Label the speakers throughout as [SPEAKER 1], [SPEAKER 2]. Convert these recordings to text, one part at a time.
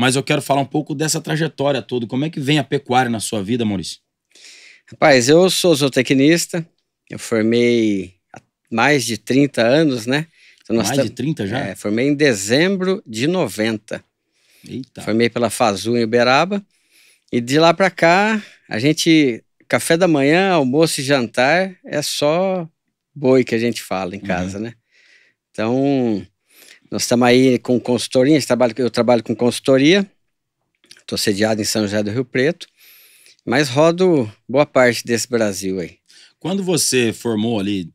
[SPEAKER 1] mas eu quero falar um pouco dessa trajetória
[SPEAKER 2] toda. Como é que vem a pecuária na sua
[SPEAKER 1] vida, Maurício? Rapaz, eu sou zootecnista, eu formei há mais de 30 anos, né? Então mais de 30 já? É, formei em dezembro de 90. Eita. Formei pela Fazu em Uberaba. E de lá para cá, a gente. Café da manhã, almoço e jantar é só boi que a gente fala em uhum. casa, uhum. né? Então, nós estamos aí com consultoria, eu trabalho com consultoria, estou sediado em São José do Rio Preto, mas rodo boa parte
[SPEAKER 2] desse Brasil aí. Quando você formou ali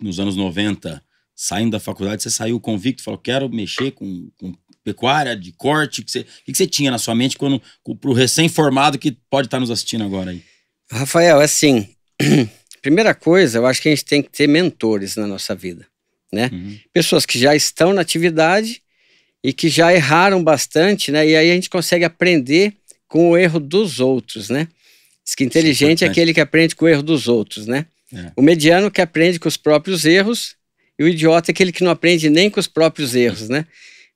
[SPEAKER 2] nos anos 90, saindo da faculdade, você saiu convicto, falou, quero mexer com, com pecuária, de corte, o que, que, você tinha na sua mente quando para o recém-formado que pode estar nos assistindo agora aí? Rafael,
[SPEAKER 1] é assim, primeira coisa, eu acho que a gente tem que ter mentores na nossa vida né? Uhum. Pessoas que já estão na atividade e que já erraram bastante, né? E aí a gente consegue aprender com o erro dos outros, né? Diz que é inteligente é, é aquele que aprende com o erro dos outros, né? É. O mediano que aprende com os próprios erros e o idiota é aquele que não aprende nem com os próprios erros, né?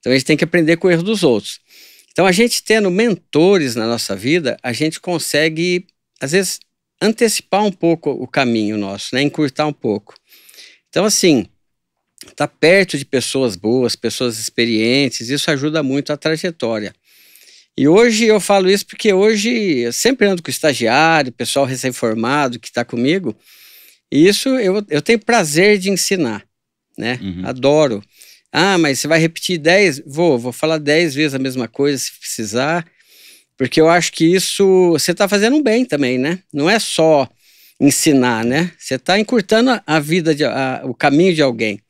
[SPEAKER 1] Então a gente tem que aprender com o erro dos outros. Então a gente tendo mentores na nossa vida, a gente consegue às vezes antecipar um pouco o caminho nosso, né? Encurtar um pouco. Então assim, Estar tá perto de pessoas boas, pessoas experientes, isso ajuda muito a trajetória. E hoje eu falo isso porque hoje eu sempre ando com estagiário, pessoal recém-formado que está comigo, e isso eu, eu tenho prazer de ensinar, né? Uhum. Adoro. Ah, mas você vai repetir dez? Vou, vou falar dez vezes a mesma coisa se precisar, porque eu acho que isso você está fazendo um bem também, né? Não é só ensinar, né? Você está encurtando a vida, de, a, o caminho de alguém.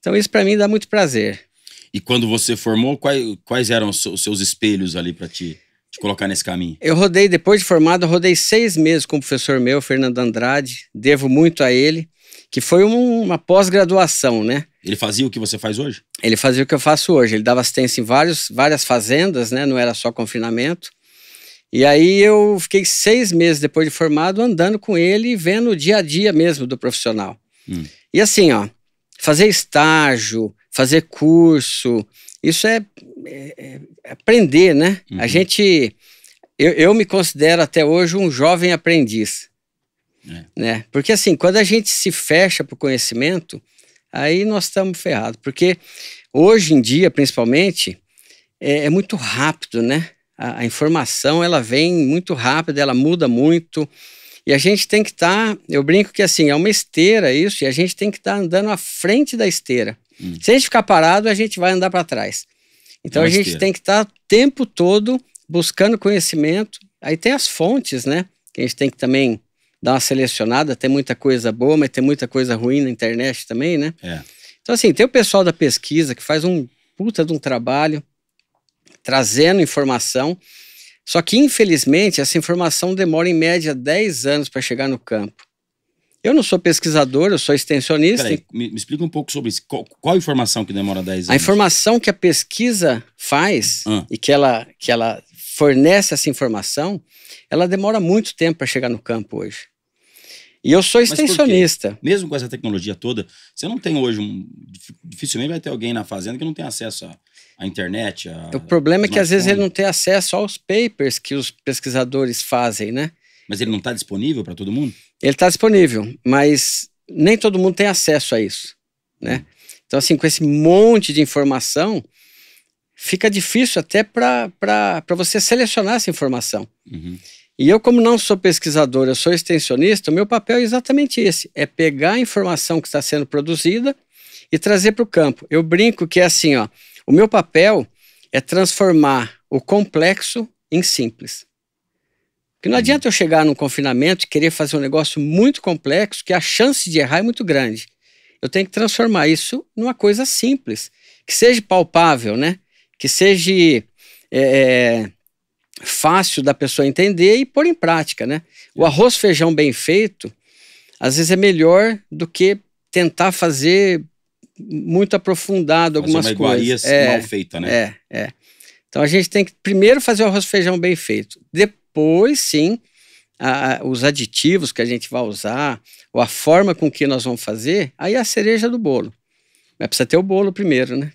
[SPEAKER 2] Então isso para mim dá muito prazer. E quando você formou, quais, quais eram os seus espelhos ali para te, te colocar nesse caminho?
[SPEAKER 1] Eu rodei, depois de formado, rodei seis meses com o professor meu, Fernando Andrade. Devo muito a ele, que foi um, uma pós-graduação, né? Ele fazia o que você faz hoje? Ele fazia o que eu faço hoje. Ele dava assistência em vários, várias fazendas, né? Não era só confinamento. E aí eu fiquei seis meses depois de formado andando com ele e vendo o dia a dia mesmo do profissional. Hum. E assim, ó, fazer estágio, fazer curso, isso é, é, é aprender, né? Uhum. A gente, eu, eu, me considero até hoje um jovem aprendiz, é. né? Porque assim, quando a gente se fecha para o conhecimento, aí nós estamos ferrados, porque hoje em dia, principalmente, é, é, muito rápido, né? A, a informação ela vem muito rápido, ela muda muito. E a gente tem que estar, tá, eu brinco que assim, é uma esteira isso, e a gente tem que estar tá andando à frente da esteira. Hum. Se a gente ficar parado, a gente vai andar para trás. Então é a gente esteira. tem que estar tá o tempo todo buscando conhecimento. Aí tem as fontes, né? Que a gente tem que também dar uma selecionada. Tem muita coisa boa, mas tem muita coisa ruim na internet também, né? É. Então, assim, tem o pessoal da pesquisa que faz um puta de um trabalho trazendo informação. Só que, infelizmente, essa informação demora em média 10 anos para chegar no campo. Eu não sou pesquisador, eu sou extensionista. Peraí,
[SPEAKER 2] me, me, explica um pouco sobre isso. Qual, qual, a informação que demora 10 anos? A
[SPEAKER 1] informação que a pesquisa faz ah. e que ela, que ela fornece essa informação, ela demora muito tempo para chegar no campo hoje.
[SPEAKER 2] E eu sou extensionista. Mesmo com essa tecnologia toda, você não tem hoje um. Dificilmente vai ter alguém na fazenda que não tem acesso à, à internet. À,
[SPEAKER 1] o problema é que às vezes ele não tem acesso aos papers que os pesquisadores fazem, né? Mas ele não está disponível para todo mundo? Ele está disponível, mas nem todo mundo tem acesso a isso, né? Hum. Então, assim, com esse monte de informação, fica difícil até para você selecionar essa informação. Uhum. E eu, como não sou pesquisador, eu sou extensionista, o meu papel é exatamente esse: é pegar a informação que está sendo produzida e trazer para o campo. Eu brinco que é assim, ó. O meu papel é transformar o complexo em simples. Porque não uhum. adianta eu chegar num confinamento e querer fazer um negócio muito complexo, que a chance de errar é muito grande. Eu tenho que transformar isso numa coisa simples, que seja palpável, né? Que seja é, é fácil da pessoa entender e pôr em prática, né? O é. arroz feijão bem feito, às vezes é melhor do que tentar fazer muito aprofundado algumas fazer uma coisas. É, mal feita, né? É, é. Então a gente tem que primeiro fazer o arroz feijão bem feito. Depois, sim, a, os aditivos que a gente vai usar, ou a forma com que nós vamos fazer, aí é a cereja do bolo. Mas precisa ter o bolo primeiro, né?